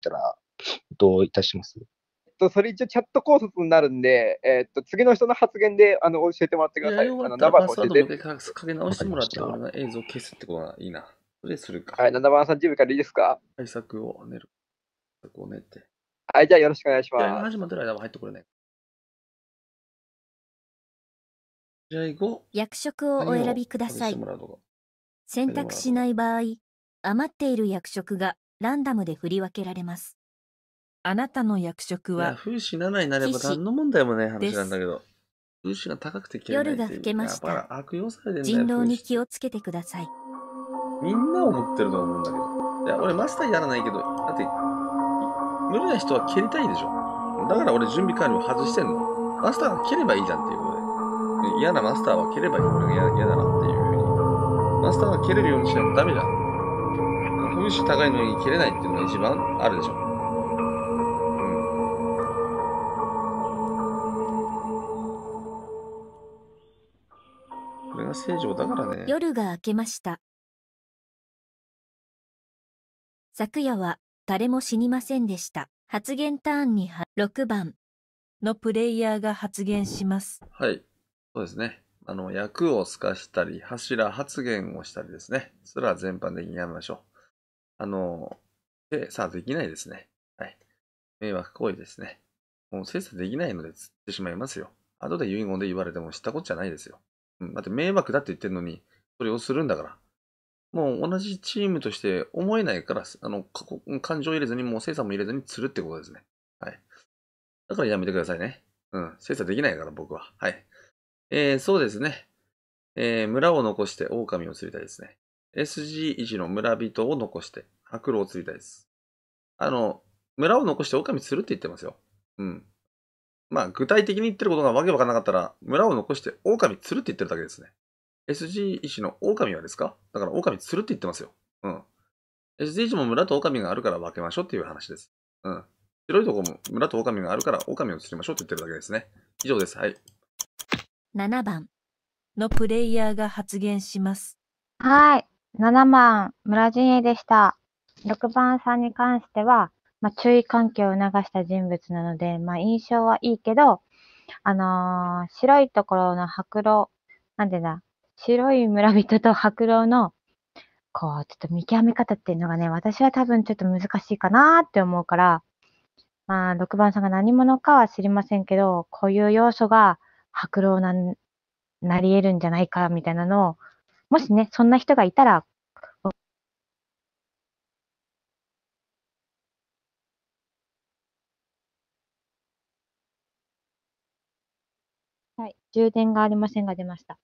たら、どういたしますと、それ一応チャット考察になるんで、えっ、と、次の人の発言で、あの、教えてもらってください。いあの、ナバコ教えでかけ直してもらって、俺の映像消すってことはいいな。それするか。はい、7番さん、準備からいいですか対策を練る。対策を練って。はい、じゃあよろしくお願いします。始まってる間も入ってこれない。試合後、役職をお選びください。選択しない場合、余っている役職がランダムで振り分けられます。あなたの役職は。風刺7になれば何の問題もない話なんだけど。風刺が高くて嫌い夜が更けました。人狼に気をつけてください。みんな思ってると思うんだけど。いや、俺マスターやらないけど、だって、無理な人は蹴りたいでしょ。だから俺準備管理を外してんの。マスターが蹴ればいいじゃんっていうことで。嫌なマスターは蹴ればいい。俺が嫌だなっていうふうに。マスターが蹴れるようにしないとダメじゃん。美味高いのに切れないっていうのが一番あるでしょ。う正常だからね。夜が明けました。昨夜は誰も死にませんでした。発言ターンに6番のプレイヤーが発言します。はい。そうですね。あの、役を透かしたり、柱発言をしたりですね。それは全般的にやめましょう。あの、精査できないですね。はい。迷惑行為ですね。もう精査できないので釣ってしまいますよ。後で遺言で言われても知ったことじゃないですよ。うん。だって迷惑だって言ってるのに、それをするんだから。もう同じチームとして思えないから、あの、感情入れずに、もう精査も入れずに釣るってことですね。はい。だからやめてくださいね。うん。精査できないから、僕は。はい。えー、そうですね。えー、村を残して狼を釣りたいですね。SG 維持の村人を残して、白狼を継いたいです。あの、村を残して狼するって言ってますよ。うん。まあ、具体的に言ってることがわけわかんなかったら、村を残して狼釣るって言ってるだけですね。SG 医の狼はですかだから狼釣るって言ってますよ。うん。SG 医も村と狼があるから分けましょうっていう話です。うん。白いとこも村と狼があるから狼を釣りましょうって言ってるだけですね。以上です。はい。7番のプレイヤーが発言します。はい。7番、村陣営でした。6番さんに関しては、まあ、注意喚起を促した人物なので、まあ、印象はいいけど、あのー、白いところの白狼、なんでだ、白い村人と白狼の、こう、ちょっと見極め方っていうのがね、私は多分ちょっと難しいかなって思うから、まあ、6番さんが何者かは知りませんけど、こういう要素が白狼な、なり得るんじゃないか、みたいなのをもしね、そんな人がいたら、はい、充電がありませんが出ました。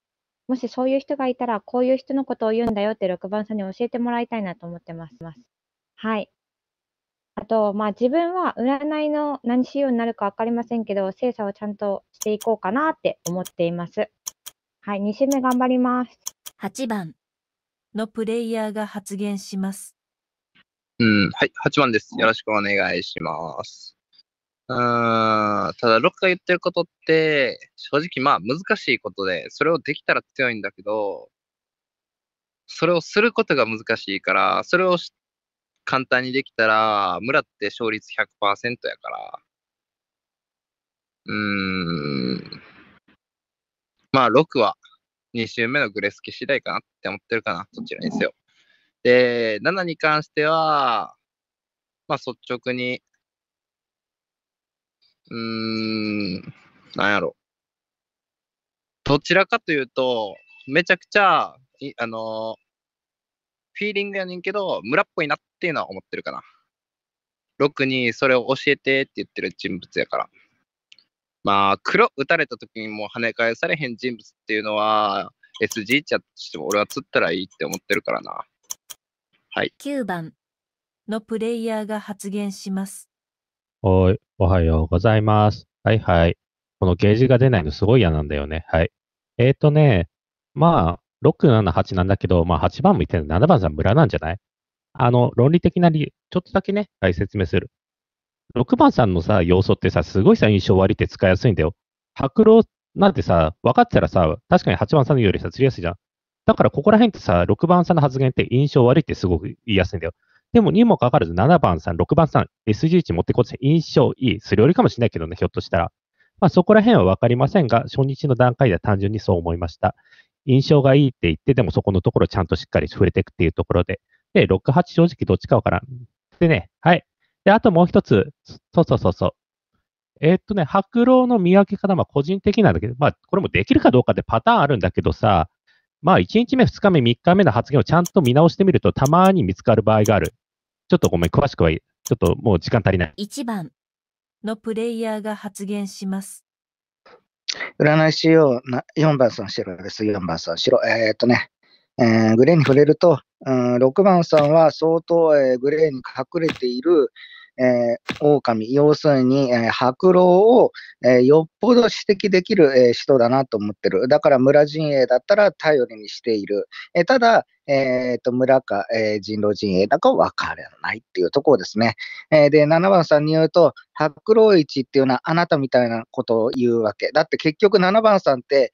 もしそういう人がいたら、こういう人のことを言うんだよって6番さんに教えてもらいたいなと思ってます。はい。あと、まあ自分は占いの何仕様になるか分かりませんけど、精査をちゃんとしていこうかなって思っています。はい、2週目頑張ります。8番のプレイヤーが発言します。うん、はい、8番です。よろしくお願いします。うん、ただ、6が言ってることって、正直まあ難しいことで、それをできたら強いんだけど、それをすることが難しいから、それを簡単にできたら、村って勝率100%やから、うーん、まあ、6は2周目のグレスケ次第かなって思ってるかな、そちらにせよ。で、7に関しては、まあ率直に、うーん、なんやろ。どちらかというと、めちゃくちゃ、あの、フィーリングやねんけど、村っぽいなっていうのは思ってるかな。6にそれを教えてって言ってる人物やから。まあ、黒打たれた時にもう跳ね返されへん人物っていうのは、SG ちゃっても俺は釣ったらいいって思ってるからな。はい。9番のプレイヤーが発言します。おい、おはようございます。はいはい。このゲージが出ないのすごい嫌なんだよね。はい。えっ、ー、とね、まあ、6、7、8なんだけど、まあ8番もいてる7番さん村なんじゃないあの、論理的な理由、ちょっとだけね、はい、説明する。6番さんのさ、要素ってさ、すごいさ、印象悪いって使いやすいんだよ。白狼なんてさ、分かってたらさ、確かに8番さんのよりさ、釣りやすいじゃん。だからここら辺ってさ、6番さんの発言って印象悪いってすごく言いやすいんだよ。でもにもかかわらず7番さん、6番さん、SG 値持ってこって印象いい、それよりかもしれないけどね、ひょっとしたら。まあそこら辺は分かりませんが、初日の段階では単純にそう思いました。印象がいいって言って、でもそこのところちゃんとしっかり触れていくっていうところで。で、6、8正直どっちかわからん。でね、はい、で、あともう一つ、そうそうそうそう。えー、っとね、白狼の見分け方、まあ個人的なんだけど、まあこれもできるかどうかってパターンあるんだけどさ、まあ1日目、2日目、3日目の発言をちゃんと見直してみるとたまに見つかる場合がある。ちょっとごめん、詳しくはちょっともう時間足りない。1番のプレイヤーが発言します。占い師うな4番さん白です、4番さん白。えー、っとね、えー、グレーに触れると、うん、6番さんは相当、えー、グレーに隠れている、えー、狼、要するに、えー、白老を、えー、よっぽど指摘できる、えー、人だなと思ってる。だから村陣営だったら頼りにしている。えー、ただ、えー、と、村か、えー、人狼陣営だか分からないっていうところですね。えー、で、7番さんに言うと、白老市っていうのはあなたみたいなことを言うわけ。だって結局7番さんって、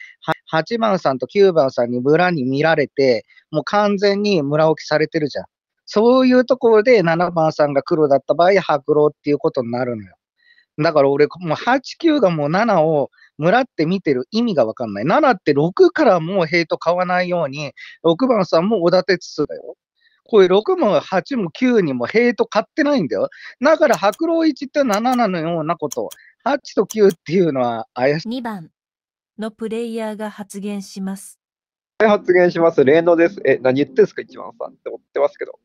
8番さんと9番さんに村に見られて、もう完全に村置きされてるじゃん。そういうところで7番さんが黒だった場合、白狼っていうことになるのよ。だから俺、もう8、9がもう7をもらって見てる意味がわかんない。7って6からもうヘイト買わないように、6番さんもおだてつつだよ。これ6も8も9にもヘイト買ってないんだよ。だから白狼1って7のようなこと。8と9っていうのは怪しい。2番のプレイヤーが発言します。発言します。例のです。え、何言ってんすか、一番さんって思ってますけど。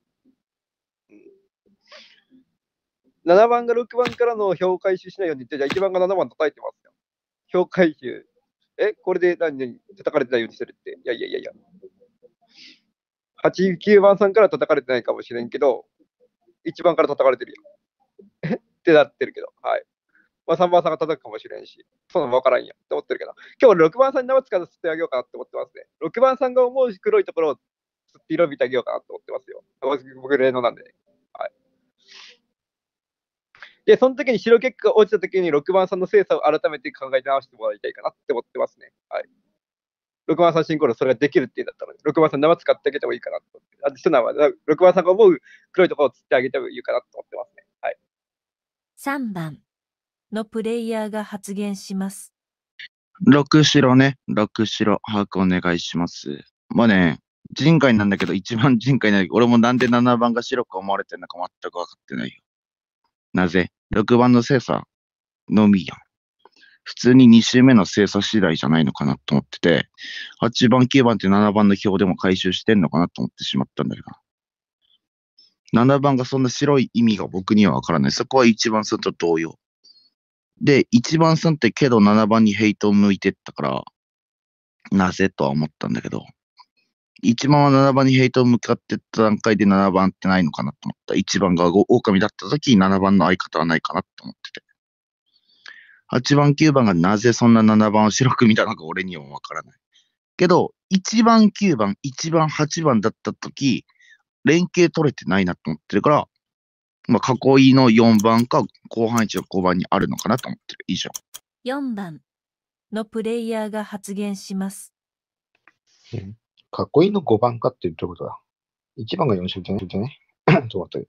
7番が6番からの評価集しないようにって、じゃあ1番が7番叩いてますよ。評価集。え、これで何叩かれてないようにしてるって。いやいやいやいや。8、9番さんから叩かれてないかもしれんけど、1番から叩かれてるよ。えってなってるけど、はい。まあ、3番さんが叩くかもしれんし、そんなの分からんやって思ってるけど、今日6番さんに生使って吸ってあげようかなって思ってますね。6番さんが思う黒いところを吸って色見てあげようかなって思ってますよ。僕、例のなんでね。はい。で、その時に白結果が落ちた時に6番さんの精査を改めて考え直してもらいたいかなって思ってますね。はい。6番さん進行でそれができるっていうんだったので、6番さん生使ってあげてもいいかなと思って。あと、シナは6番さんが思う黒いところを釣ってあげてもいいかなと思ってますね。はい。3番のプレイヤーが発言します。6白ね、6白、把握お願いします。まあね、人海なんだけど、一番人海ない。俺もなんで7番が白く思われてるのか全く分かってないよ。なぜ ?6 番の精査のみやん。普通に2周目の精査次第じゃないのかなと思ってて、8番、9番って7番の表でも回収してんのかなと思ってしまったんだけど、7番がそんな白い意味が僕にはわからない。そこは1番さんと同様。で、1番さんってけど7番にヘイトを向いてったから、なぜとは思ったんだけど、1番は7番にヘイトを向かってった段階で7番ってないのかなと思った。1番が狼だった時に7番の相方はないかなと思ってて。8番、9番がなぜそんな7番を白く見たのか俺にはわからない。けど、1番、9番、1番、8番だった時、連携取れてないなと思ってるから、まあ、囲いの4番か、後半1の5番にあるのかなと思ってる。以上。4番のプレイヤーが発言します。うんかっこいいの5番かっていういうことだ ?1 番が4勝じゃじゃね とはい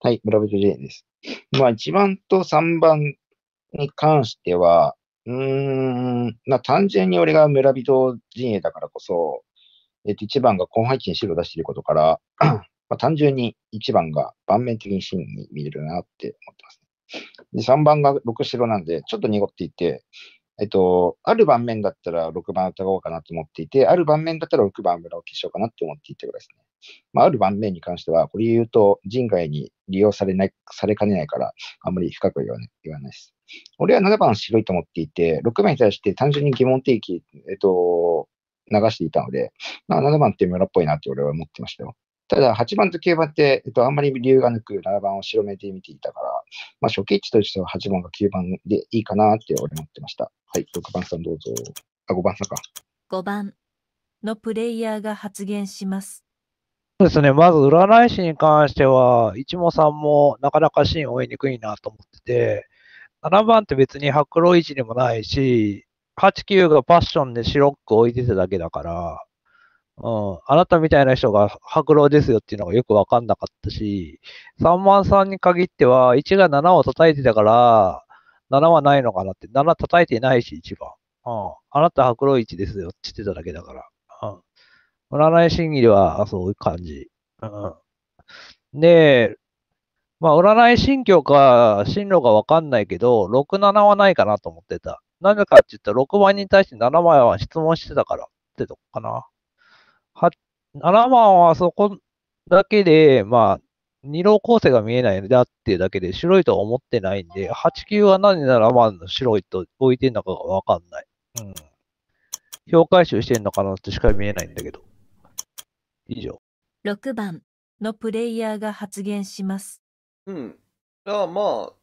はい、村人 J です。まあ、1番と3番に関しては、うーん、まあ、単純に俺が村人陣営だからこそ、えっと、1番が後半一に白を出していることから、まあ、単純に1番が盤面的に真に見れるなって思ってます、で、3番が6白なんで、ちょっと濁っていて、えっと、ある盤面だったら6番疑おうかなと思っていて、ある盤面だったら6番村を消しようかなって思っていてぐらいですね。まあ、ある盤面に関しては、これ言うと人外に利用されない、されかねないから、あんまり深く言わないわないです。俺は7番白いと思っていて、6番に対して単純に疑問提起、えっと、流していたので、まあ、7番って村っぽいなって俺は思ってましたよ。ただ、8番と9番って、えっと、あんまり理由がなく、7番を白目で見ていたかまあ、初期値としては8番が9番でいいかなって俺思ってました。はい、6番さんどうぞ。あ、5番さんか。5番のプレイヤーが発言します。そうですね、まず占い師に関しては、一もさもなかなかシーンを追いにくいなと思ってて、7番って別に白露維持にもないし、8、9がパッションで白く置いてただけだから、うん、あなたみたいな人が白老ですよっていうのがよくわかんなかったし、3万さんに限っては、1が7を叩いてたから、7はないのかなって、7叩いてないし、1番。うん、あなた白老1ですよって言ってただけだから。うん、占い審議では、そういう感じ。うん、で、まあ、占い心境か、進路がわかんないけど、6、7はないかなと思ってた。なぜかって言ったら、6番に対して7番は質問してたからってとこかな。7番はそこだけで、まあ、二郎構成が見えないんだっていうだけで白いとは思ってないんで、8級は何で7番の白いと置いてんのかがわかんない。うん。評価集してんのかなってしか見えないんだけど。以上。6番のプレイヤーが発言します。うん。じゃあまあ、好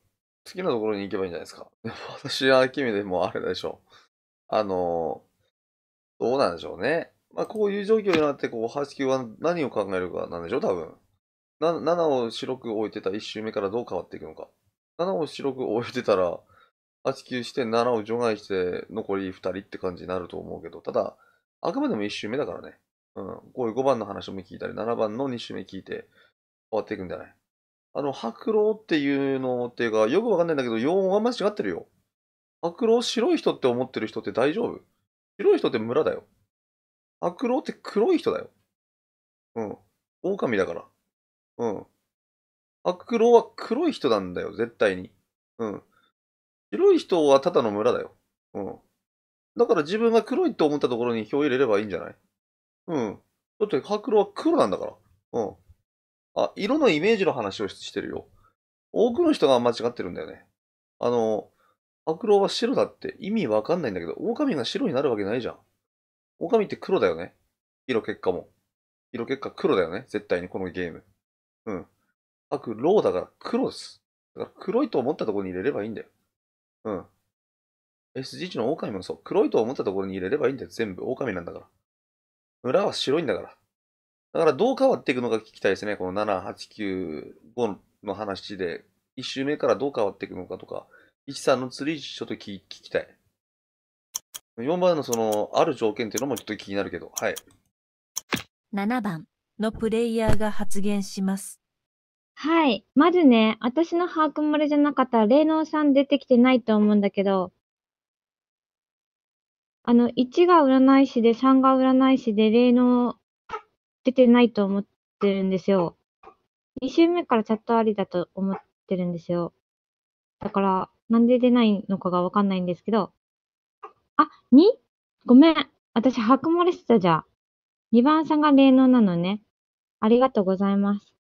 きなところに行けばいいんじゃないですか。でも私は君でもあれでしょう。あの、どうなんでしょうね。まあ、こういう状況になって、こう、8、9は何を考えるかなんでしょう、多分。な7を白く置いてた1周目からどう変わっていくのか。7を白く置いてたら、8、9して7を除外して、残り2人って感じになると思うけど、ただ、あくまでも1周目だからね。うん。こういう5番の話も聞いたり、7番の2周目聞いて、変わっていくんじゃないあの、白狼っていうのっていうか、よくわかんないんだけど、4番間違ってるよ。白狼白い人って思ってる人って大丈夫白い人って村だよ。悪クって黒い人だよ。うん。狼だから。うん。悪クは黒い人なんだよ、絶対に。うん。白い人はただの村だよ。うん。だから自分が黒いと思ったところに票入れればいいんじゃないうん。だって、白黒は黒なんだから。うん。あ、色のイメージの話をしてるよ。多くの人が間違ってるんだよね。あの、白黒は白だって意味わかんないんだけど、狼が白になるわけないじゃん。狼って黒だよね。色結果も。色結果黒だよね。絶対にこのゲーム。うん。悪、ローだから黒です。だから黒いと思ったところに入れればいいんだよ。うん。s g 1の狼もそう。黒いと思ったところに入れればいいんだよ。全部。狼なんだから。村は白いんだから。だからどう変わっていくのか聞きたいですね。この7、8、9、5の話で。1周目からどう変わっていくのかとか。1、3の釣りちょっと聞きたい。4番のその、ある条件っていうのもちょっと気になるけど、はい。7番のプレイヤーが発言します。はい。まずね、私の把握漏れじゃなかったら、霊能さん出てきてないと思うんだけど、あの、1が占い師で、3が占い師で、霊能出てないと思ってるんですよ。2週目からチャットありだと思ってるんですよ。だから、なんで出ないのかがわかんないんですけど、あ、にごめん。私、白くれたじゃ。2番さんが霊能なのね。ありがとうございます。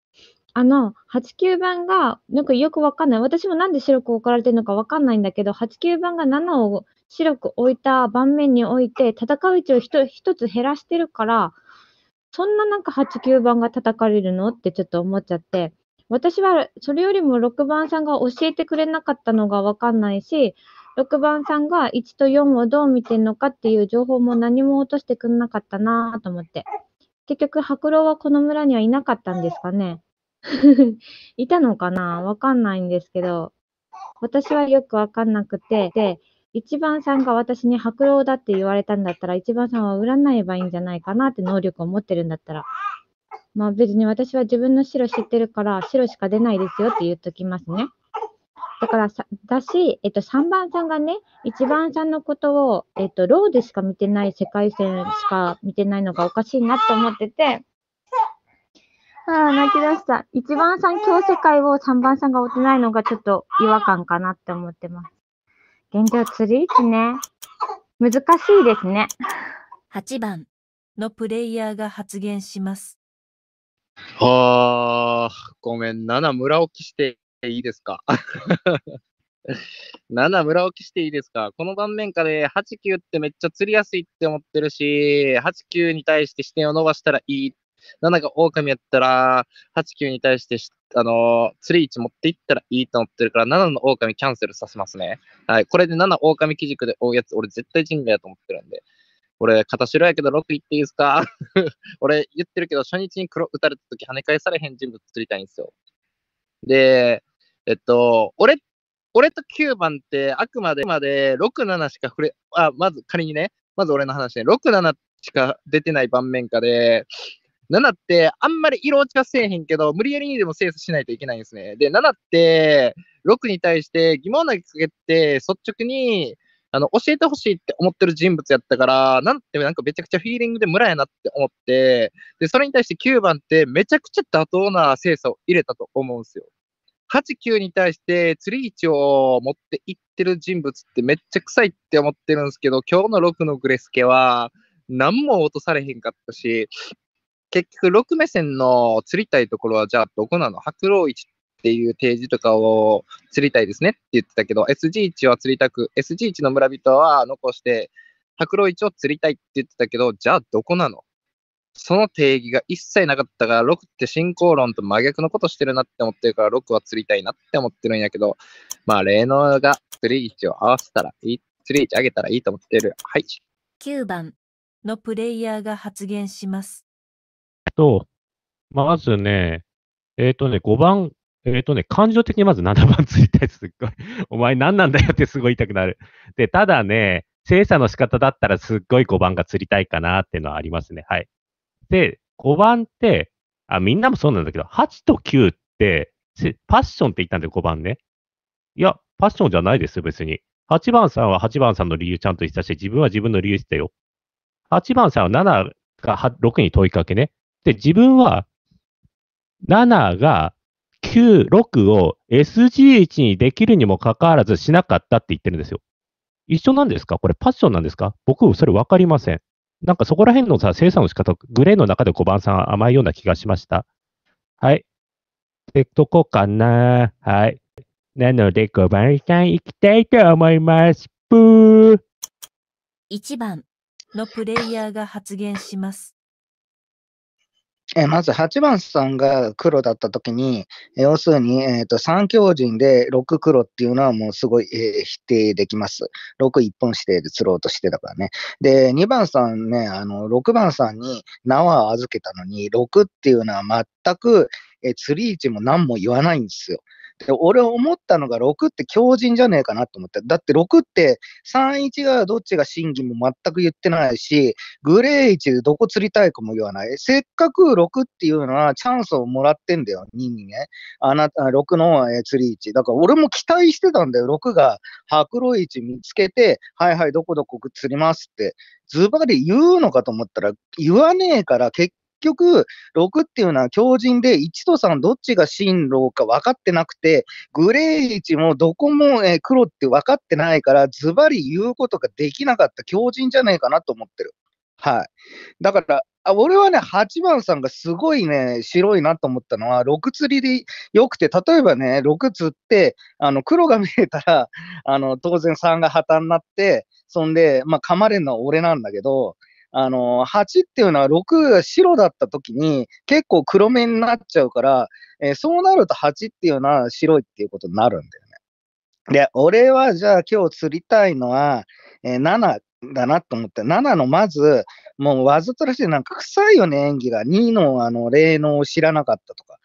あの、89番が、なんかよくわかんない。私もなんで白く置かれてるのかわかんないんだけど、89番が7を白く置いた盤面において、戦う位置を一つ減らしてるから、そんななんか89番が叩かれるのってちょっと思っちゃって、私はそれよりも6番さんが教えてくれなかったのがわかんないし、6番さんが1と4をどう見てるのかっていう情報も何も落としてくれなかったなと思って。結局、白狼はこの村にはいなかったんですかね いたのかなわかんないんですけど、私はよくわかんなくて、で、1番さんが私に白狼だって言われたんだったら、1番さんは占えばいいんじゃないかなって能力を持ってるんだったら。まあ別に私は自分の白知ってるから、白しか出ないですよって言っときますね。だからさ、だし、えっと、3番さんがね、1番さんのことを、えっと、ローでしか見てない世界線しか見てないのがおかしいなって思ってて、ああ、泣き出した。1番さん今日世界を3番さんが追ってないのがちょっと違和感かなって思ってます。現状、釣り位置ね。難しいですね。8番のプレイヤーが発言します。ああ、ごめんなな、村置きしていいですか7村置きしていいですかこの盤面下で8、9ってめっちゃ釣りやすいって思ってるし、8、9に対して視点を伸ばしたらいい。7が狼やったら、8、9に対してあのー、釣り位置持っていったらいいと思ってるから、7の狼キャンセルさせますね。はい。これで7狼基軸で追うやつ、俺絶対人類やと思ってるんで。俺、片白やけど6いっていいですか 俺、言ってるけど、初日に黒打たれた時跳ね返されへん人物釣りたいんですよ。で、えっと、俺、俺と9番ってあくまで、まで6、7しか触れ、あ、まず仮にね、まず俺の話ね、6、7しか出てない盤面下で、7ってあんまり色落ちはせえへんけど、無理やりにでも精査しないといけないんですね。で、7って、6に対して疑問投げかけて、率直に、あの、教えてほしいって思ってる人物やったから、なんてなんかめちゃくちゃフィーリングで村やなって思って、で、それに対して9番ってめちゃくちゃ妥当な精査を入れたと思うんですよ。8、9に対して釣り位置を持っていってる人物ってめっちゃ臭いって思ってるんですけど、今日の6のグレスケは何も落とされへんかったし、結局6目線の釣りたいところはじゃあどこなの白老置っていう提示とかを釣りたいですねって言ってたけど、SG1 は釣りたく、SG1 の村人は残して、白老置を釣りたいって言ってたけど、じゃあどこなのその定義が一切なかったから、6って進行論と真逆のことしてるなって思ってるから、6は釣りたいなって思ってるんやけど、まあ、霊能が釣り位置を合わせたらいい、釣り位置上げたらいいと思ってる。はい。9番のプレイヤーが発言します。と、まずね、えっ、ー、とね、5番、えっ、ー、とね、感情的にまず7番釣りたい。すっごい。お前何なんだよってすごい言いたくなる。で、ただね、精査の仕方だったらすっごい5番が釣りたいかなっていうのはありますね。はい。で、5番って、あ、みんなもそうなんだけど、8と9って、パッションって言ったんだよ、5番ね。いや、パッションじゃないですよ、別に。8番さんは8番さんの理由ちゃんと言ったし、自分は自分の理由言ったよ。8番さんは7が6に問いかけね。で、自分は7が9、6を SG1 にできるにもかかわらずしなかったって言ってるんですよ。一緒なんですかこれパッションなんですか僕、それわかりません。なんかそこら辺のさ、精査の仕方、グレーの中で5番さん甘いような気がしました。はい。ってとこかな。はい。なので5番さん行きたいと思います。ぷー。1番のプレイヤーが発言します。えまず8番さんが黒だったときに、要するに、えーと、三強陣で6黒っていうのはもうすごい、えー、否定できます。6一本指定で釣ろうとしてたからね。で、2番さんね、あの6番さんに縄を預けたのに、6っていうのは全く、えー、釣り位置も何も言わないんですよ。で、俺思ったのが6って強靭じゃねえかなと思った。だって6って3-1がどっちが真偽も全く言ってないし、グレー1どこ釣りたいかも言わない。せっかく6っていうのはチャンスをもらってんだよ、2にね。あなた、6の、釣り1。だから俺も期待してたんだよ、6が白露1見つけて、はいはい、どこどこ釣りますって。ズバリ言うのかと思ったら、言わねえから、結局、6っていうのは強靭で、1と3どっちが進路か分かってなくて、グレー1もどこも、黒って分かってないから、ズバリ言うことができなかった強靭じゃねえかなと思ってる。はい。だから、あ俺はね、8番さんがすごいね、白いなと思ったのは、6釣りでよくて、例えばね、6釣って、あの、黒が見えたら、あの、当然3が破綻になって、そんで、まあ、噛まれるのは俺なんだけど、あの、8っていうのは6が白だった時に結構黒目になっちゃうから、えー、そうなると8っていうのは白いっていうことになるんだよね。で、俺はじゃあ今日釣りたいのは、えー、7だなと思って、7のまず、もうわざとらしい、なんか臭いよね、演技が。2のあの、霊能を知らなかったとか。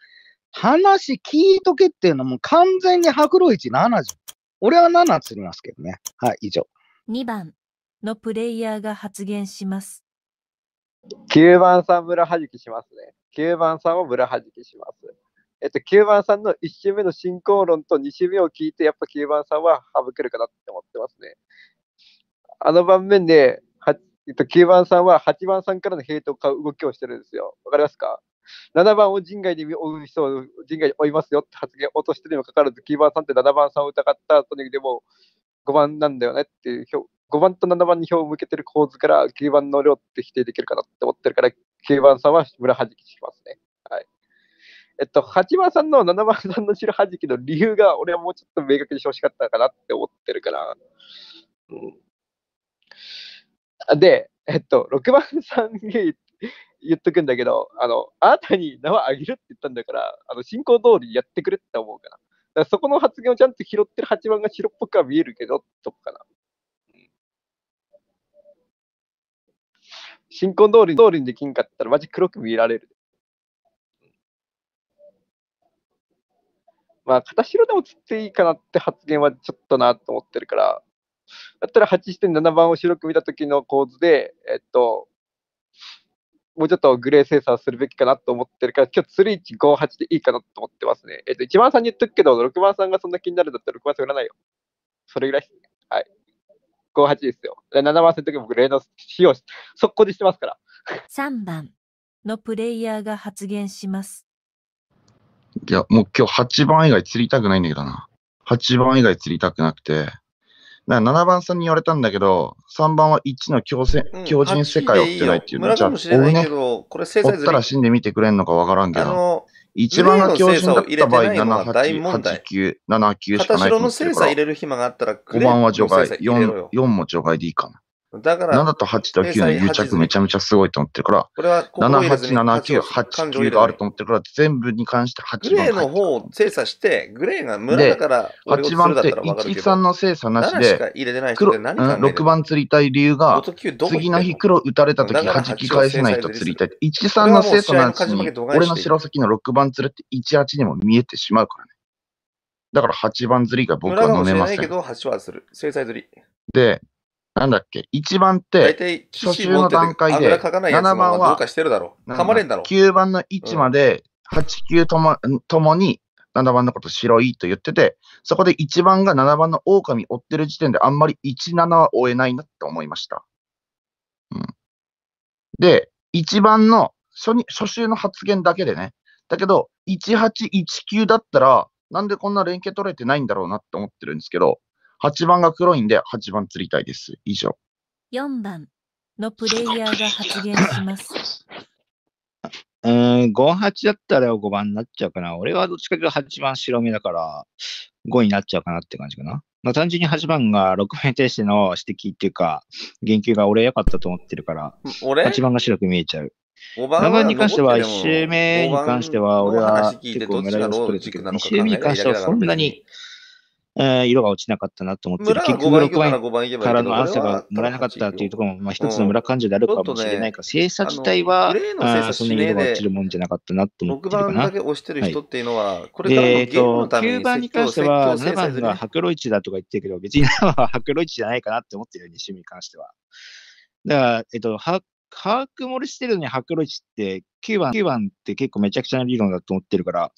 話聞いとけっていうのも完全に白露一7じゃん。俺は7釣りますけどね。はい、以上。2番。のプレイヤーが発言します。9番さん、村はじきしますね。9番さんを村はじきします。えっと、9番さんの1周目の進行論と2周目を聞いて、やっぱ9番さんは省けるかなって思ってますね。あの盤面で、えっと、9番さんは8番さんからのヘイトを買う動きをしてるんですよ。わかりますか ?7 番を陣外に追う人を人外に追いますよって発言を落としてるにもかかわらず、9番さんって7番さんを疑った後にでも5番なんだよねっていう5番と7番に票を向けてる構図から9番の量って否定できるかなって思ってるから9番さんは村はじきしますね。はい。えっと、8番さんの7番さんの白はじきの理由が俺はもうちょっと明確にしてほしかったかなって思ってるから。うん、で、えっと、6番さんに言っとくんだけど、あの、あなたに縄あげるって言ったんだから、あの、進行通りやってくれって思うかな。だからそこの発言をちゃんと拾ってる8番が白っぽくは見えるけど、とかな。新婚通り通りにできんかったら、マジ黒く見られる。まあ、片白でも釣っていいかなって発言はちょっとなと思ってるから、だったら8.7番を白く見た時の構図で、えっと、もうちょっとグレー精査するべきかなと思ってるから、今日釣り158でいいかなと思ってますね。えっと、1番さんに言っとくけど、6番さんがそんな気になるんだったら6番さん売らないよ。それぐらいですね。はい。5-8ですよ。で7番戦の時僕、例の使用し、速攻でしてますから。3番のプレイヤーが発言します。いや、もう今日8番以外釣りたくないんだけどな。8番以外釣りたくなくて。な7番さんに言われたんだけど、3番は1の強戦、強靭世界を追ってないっていうの、ね、じゃあ、俺ね、これ追ったら死んでみてくれんのかわからんけど。あの、一番が強振だった場合、7、8、8、9、7、9し片白の精査入れる暇があったら、5番は除外、4、4も除外でいいかな。だから、7と8と9の癒着めちゃめちゃすごいと思ってるから、これはここ7、8、7、9、8、9があると思ってるから、全部に関して8番グレーの方を精査して、グレーが無だから、8番って13の精査なしで、黒、6番釣りたい理由が、次の日黒打たれた時弾き返せない人釣りたい。13の精査なしに、俺の白先の6番釣りって18にも見えてしまうからね。だから8番釣りが僕は飲めません。けどする。精釣り。で、なんだっけ、1番って、初週の段階で、7番は、9番の位置まで、8、9ともともに、7番のこと白いと言ってて、そこで1番が7番の狼追ってる時点で、あんまり1、7は追えないなって思いました。うん、で、1番の初に初週の発言だけでね、だけど、1819だったら、なんでこんな連携取れてないんだろうなって思ってるんですけど、8番が黒いんで、8番釣りたいです。以上。4番のプレイヤーが発言します。うん、58だったら5番になっちゃうかな。俺はどっちかというと8番白目だから、5になっちゃうかなって感じかな。まあ、単純に8番が6面停止の指摘っていうか、言及が俺良かったと思ってるから、8番が白く見えちゃう。5番 ,7 番に関しては、1周目に関しては、俺は結構メダルを取れてるけど、2周目に関してはそんなに色が落ちなかったなと思って、結局6番からのアンサーがもらえなかったというところも、まあ、一つの村感情であるかもしれないか、精査自体は、あそに色が落ちるもんじゃなかったなと思ってるかな。6番だけ押してる人っていうのは、これからのゲームのために、えー、9番に関しては、7番が白露市だとか言ってるけど、別に7番は白露市じゃないかなって思ってるように、趣味に関しては。だから、えっと、は把握漏れしてるのに白露市って、9番、9番って結構めちゃくちゃな理論だと思ってるから、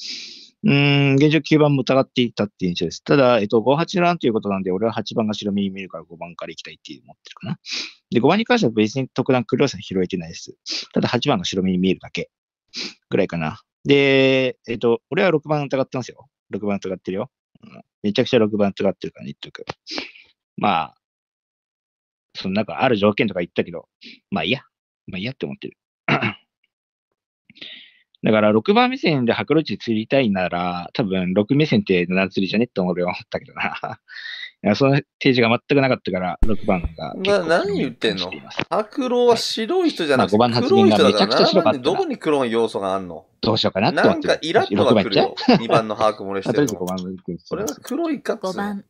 うん、現状9番も疑っていたっていう印象です。ただ、えっと、58ランということなんで、俺は8番が白身に見えるから5番から行きたいって思ってるかな。で、5番に関しては別に特段黒い線拾えてないです。ただ、8番が白身に見えるだけぐらいかな。で、えっと、俺は6番疑ってますよ。6番疑ってるよ。うん、めちゃくちゃ6番疑ってるから、ね、言っとく。まあ、そのなんかある条件とか言ったけど、まあいいや。まあいいやって思ってる。だから6番目線で白露地釣りたいなら、多分6目線って7釣りじゃねって思うは思ったけどな。いやその提示が全くなかったから、6番が結構。何言ってんの白露は白い人じゃなくて、はいまあ、5番発言がめちゃくちゃ白かった。どこに黒い要素があんのどうしようかなってなんかイラッとは来るよ。番2番の把握漏れしてる それは黒いかっつ5番。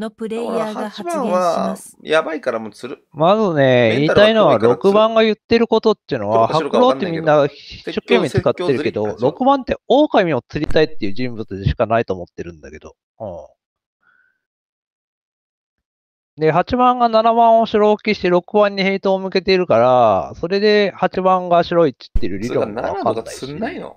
のプレイヤーが発言します。やばいからもうつる。まずね、言いたいのは6番が言ってることっていうのは、白狼ってみんな一生懸命使ってるけど、6番って狼を釣りたいっていう人物でしかないと思ってるんだけど。うん。で、8番が7番を白置きして6番にヘイトを向けているから、それで8番が白いって言ってる理論がかんないし。7番とか釣んないの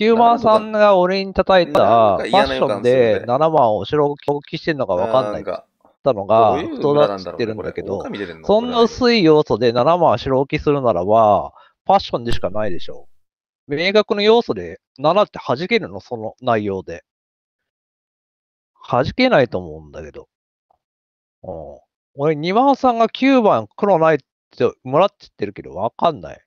9ンさんが俺に叩いたファッションで7万を後ろ置きしてるのか分かんないったのが、太当だっ言ってるんだけど、そんな薄い要素で7万白置きするならば、ファッションでしかないでしょう。明確の要素で7って弾けるのその内容で。弾けないと思うんだけど。うん。俺、2万さんが9番黒ないってもらってってるけど、わかんない。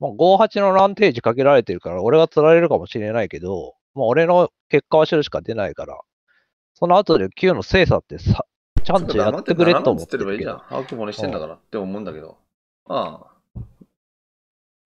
まあ、58のランテージかけられてるから、俺は釣られるかもしれないけど、まあ、俺の結果は知るしか出ないから、その後で Q の精査ってさ、ちゃんとやってくれと思ってるけど。ってればいいじゃん。悪夢にしてんだからって思うんだけど。ああ。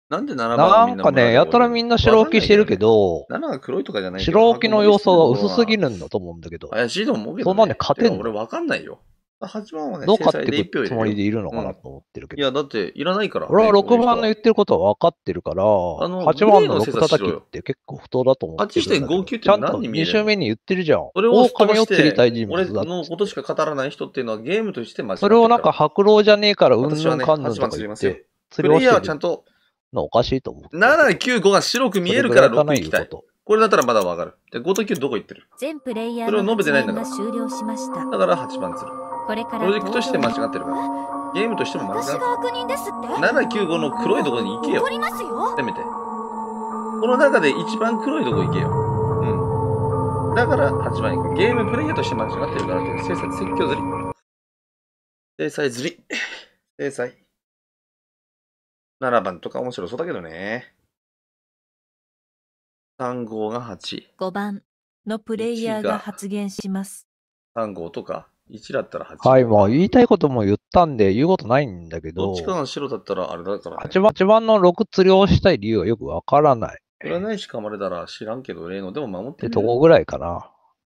なんで7番なんかね、やたらみんな白置きしてるけど、7が黒いとかじゃない白置きの要素が薄すぎるんだと思うんだけど、怪しいと思うけど、ね、そんなんで勝てんの俺わかんないよ。8番はね、どうかっていくつもりでいるのかなと思ってるけど。うん、いや、だって、いらないから。俺は6番の言ってることは分かってるから、あの8番の6叩きって結構不当だと思ってる。8.59って何に見えるちゃんと2周目に言ってるじゃん。それを狼を釣りたい人物だ俺のことしか語らない人っていうのはゲームとして間違それをなんか白狼じゃねえから、うんぬんかんぬんとか言って、釣りをしてるちゃんと。のおかしいと思う。7、9、5が白く見えるから6行きたい。これだったらまだわかる。で、5と9どこ行ってる全プレイヤーそれを述べてないんだから。終了しましただから8番釣る。これからプロジェクトして間違ってるからゲームとしても間違ってる795の黒いところに行けよせめてこの中で一番黒いとこ行けようんだから8番行くゲームプレイヤーとして間違ってるからって制裁説教ずり制裁ずり制裁7番とか面白そうだけどね3号が8。5番のプレイヤーが発言します。3号とか1だったら8。はい、もう言いたいことも言ったんで言うことないんだけど。どっちかの白だったらあれだから、ね。8番、8番の6釣りをしたい理由はよくわからない。占い師噛まれたら知らんけど、例のでも守ってる。ってとこぐらいかな。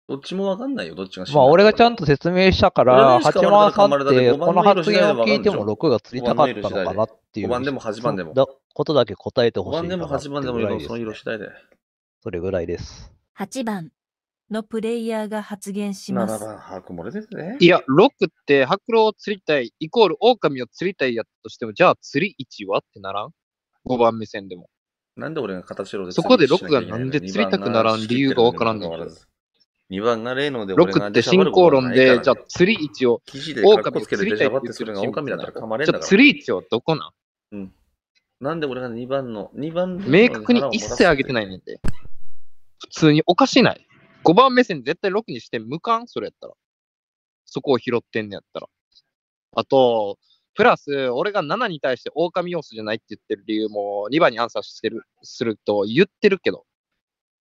どっちもわかんないよ、どっちがまあ俺がちゃんと説明したから、8番さんってこの発言を聞いても6が釣りたかったのかなっていう。5番でも8番でも。だことだけ答えてほしい。5番でも8番でもその色次第で。それぐらいです。8番。のプレイヤーが発言します。ね、いや、ロって白狼を釣りたい、イコール狼を釣りたいやつとしても、じゃあ釣り1はってならん ?5 番目線でも。なんで俺が片白でそこでロがなんで釣りたくならん理由がわからんの2番が例のでロって進行論で、じゃあ釣り1を、狼を釣りたいってするのが狼だったら噛まれんだから。じゃあ釣り1はどこなん、うん、なんで俺が2番の、2番の。明確に一切上げてないねんで。普通におかしない5番目線絶対6にして無関それやったら。そこを拾ってんねやったら。あと、プラス、俺が7に対して狼要素じゃないって言ってる理由も2番にアンサーしてる、すると言ってるけど、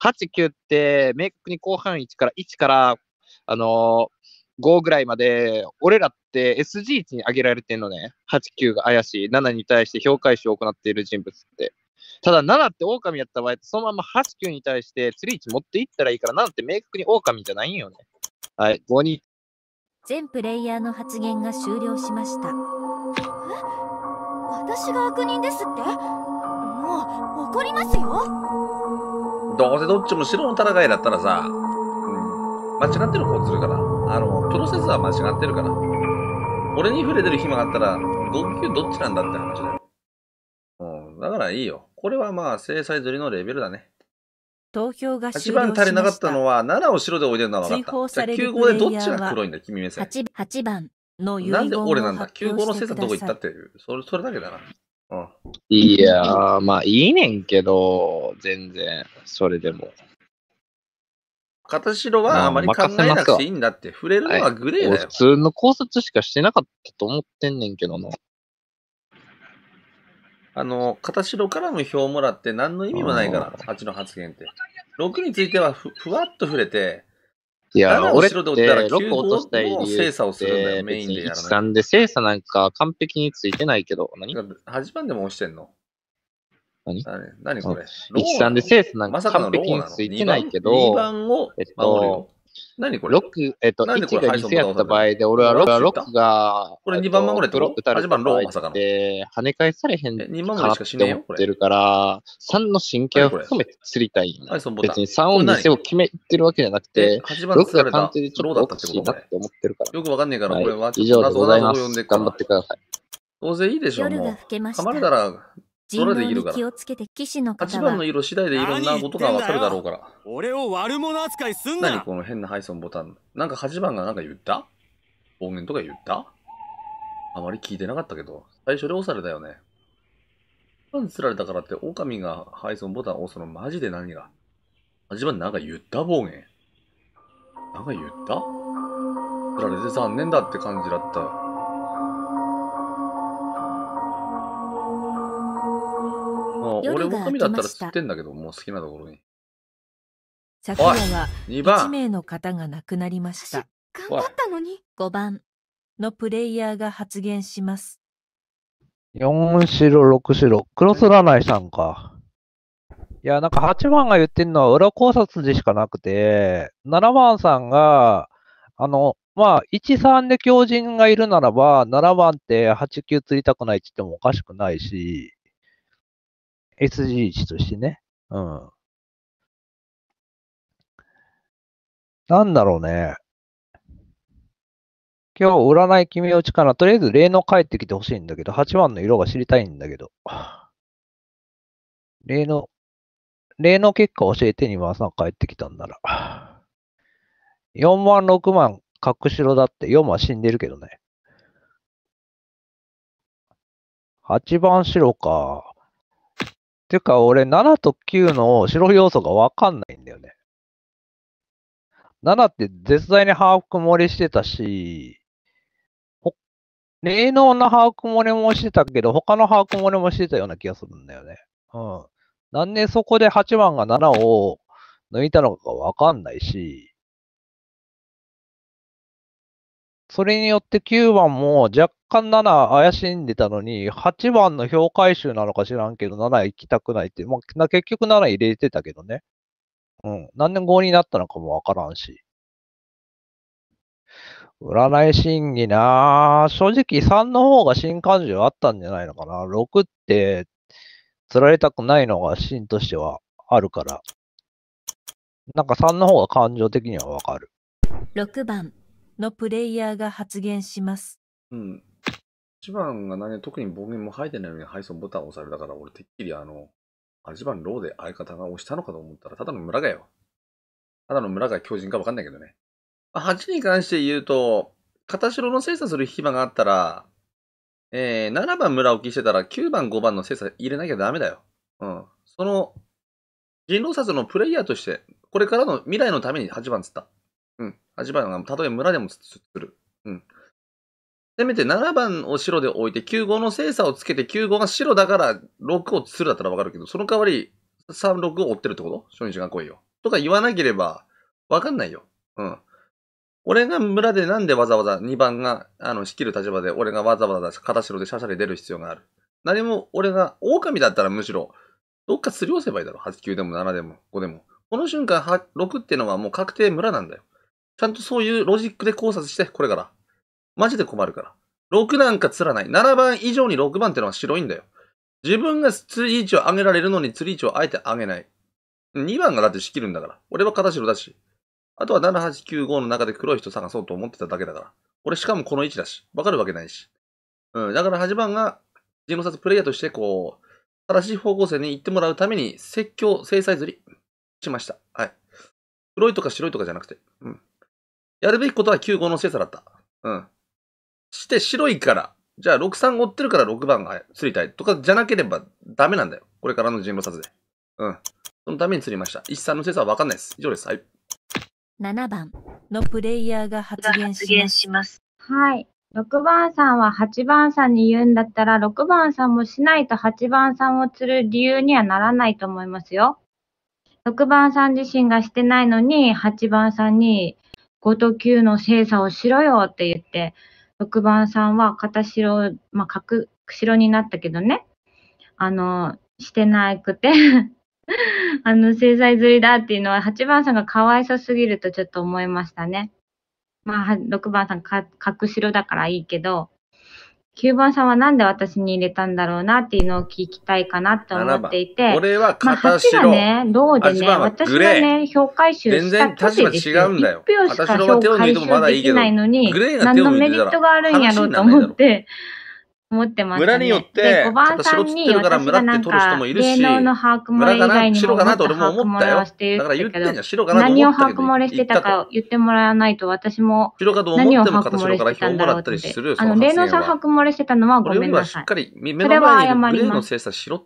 8、9って明確に後半1から、1から、あのー、5ぐらいまで、俺らって s g 値に上げられてんのね。8、9が怪しい。7に対して評価意を行っている人物って。ただ、7って狼やった場合、そのまま8、9に対して釣り位置持っていったらいいから、7って明確に狼じゃないんよね。はい、5、2。全プレイヤーの発言が終了しました。え私が悪人ですってもう怒りますよどうせどっちも白の戦いだったらさ、うん、間違ってる方するからあのプロセスは間違ってるから俺に触れてる暇があったら5泣どっちなんだって話だよ、うん、だからいいよこれはまあ、制裁取りのレベルだね。投票が終8番足りなかったのは、7を白で置いてるのは分かった。じゃあ9号でどっちが黒いんだ、君目線。8, 番の言なんで俺なんだ ?9 号の生産どこ行ったっていう。それ、それだけだな。うん、いやー、まあいいねんけど、全然、それでも。片白はあまり考えなくていいんだって、触れるのはグレーだよ。はい、普通の考察しかしてなかったと思ってんねんけどな。あの、片白からの票をもらって何の意味もないから、8の発言って。6についてはふふわっと触れて、いや、俺って6落としたい理由精査をするメインでやらない。で精査なんか完璧についてないけど、何 ?8 番でも押してんの何何これ ?1、3で精査なんか完璧についてないけど、2番を守るよ。何これ ?6、えっと、1が2やった場合で、俺は 6, 6が、これ2番守れとろ、打たれで、跳ね返されへんって思ってるから、3の神経を含めて釣りたい。別に3を2せを決めてるわけじゃなくて、6が完全にちょっとおかしいなって思ってるから。よくわかんねえから、これは、以上でございます。頑張ってください。どういいでしょう。もう噛まれたら人狼に気をつけて騎士の方8番の色次第でいろんなことがわかるだろうから。俺を悪者扱いすん何この変な配送ボタン。なんか8番がなんか言った暴言とか言ったあまり聞いてなかったけど。最初で押されたよね。何釣られたからって、狼がミが配送ボタン押すのマジで何が。8番なんか言った暴言。なんか言った釣られて残念だって感じだった。俺も髪だったら釣ってんだけど、もう好きなところに。昨夜は1名の方が亡くなりました。頑張ったのに。5番のプレイヤーが発言します。4白、6白、クロス占いさんか。いや、なんか8番が言ってんのは裏考察でしかなくて、7番さんが、あの、まあ、1、3で狂人がいるならば、7番って8、9釣りたくないって言ってもおかしくないし、SG 値としてね。うん。なんだろうね。今日、占い君落ちかな。とりあえず、霊能帰ってきてほしいんだけど、8番の色が知りたいんだけど。霊能、霊能結果教えてに回さん帰ってきたんなら。4万6万隠しろだって、4は死んでるけどね。8番白か。ていうか、俺、7と9の白要素がわかんないんだよね。7って絶大に把握漏れしてたし、ほ霊能の把握漏れもしてたけど、他の把握漏れもしてたような気がするんだよね。うん。なんでそこで8番が7を抜いたのかわかんないし、それによって9番も若干7怪しんでたのに、8番の評回収なのか知らんけど、7行きたくないって、まあ、結局7入れてたけどね。うん。何年後になったのかもわからんし。占い審議な正直3の方が新感情あったんじゃないのかな。6って、釣られたくないのが芯としてはあるから。なんか3の方が感情的にはわかる。6番。のプレイヤーが発言します。うん。1番が何特に暴言も吐いてないのに配送ボタンを押されたから、俺てっきりあの、8番ローで相方が押したのかと思ったら、ただの村がよ。ただの村が強人かわかんないけどね。8に関して言うと、片城の精査する暇があったら、えー、7番村置きしてたら9番5番の精査入れなきゃダメだよ。うん。その、人狼殺のプレイヤーとして、これからの未来のために8番つった。8番は、たとえ村でもする。うん。せめて7番を白で置いて、9号の精査をつけて、9号が白だから6を釣るだったらわかるけど、その代わり3、6を追ってるってこと初日が来いよ。とか言わなければ、わかんないよ。うん。俺が村でなんでわざわざ2番が、あの、仕切る立場で、俺がわざわざ片白でシャシャで出る必要がある。何も、俺が、狼だったらむしろ、どっか釣り寄せばいいだろ。8、9でも7でも5でも。この瞬間、6っていうのはもう確定村なんだよ。ちゃんとそういうロジックで考察して、これから。マジで困るから。6なんか釣らない。7番以上に6番ってのは白いんだよ。自分が釣り位置を上げられるのに釣り位置をあえて上げない。2番がだって仕切るんだから。俺は片白だし。あとは7895の中で黒い人探そうと思ってただけだから。俺しかもこの位置だし。わかるわけないし。うん。だから8番が、ジムサツプレイヤーとしてこう、正しい方向性に行ってもらうために説教、制裁釣りしました。はい。黒いとか白いとかじゃなくて。うん。やるべきことは9、5の精査だった。うん。して白いから、じゃあ6、3追ってるから6番が釣りたいとかじゃなければダメなんだよ。これからの人狼殺で。うん。そのために釣りました。1、3の精査はわかんないです。以上です。はい。7番のプレイヤーが発言します。はい。6番さんは8番さんに言うんだったら、6番さんもしないと8番さんを釣る理由にはならないと思いますよ。6番さん自身がしてないのに、8番さんに5と9の精査をしろよって言って、6番さんは片白、まあ、角、白になったけどね、あの、してなくて あの、制裁釣りだっていうのは、8番さんがかわいそすぎるとちょっと思いましたね。まあ、6番さんか、隠白だからいいけど、9番さんはなんで私に入れたんだろうなっていうのを聞きたいかなと思っていて。れは片白、まあ、8がね、どうでね、私がね、評価集したてですよ。全然立場違うんだよ。1票しか評価集できないのに、何のメリットがあるんやろうと思って。持ってます、ね、村によって、私白つってるから村って取る人もいるし、芸能の把握漏れ以外にももっと把握漏れをしているだから言ってんじゃん、白かなと思何を把握漏れしてたか言ってもらわないと、私も白かと思っても方白から票もらったりする。あの、芸能さん把握漏れしてたのはごめんなさい。それは謝ります。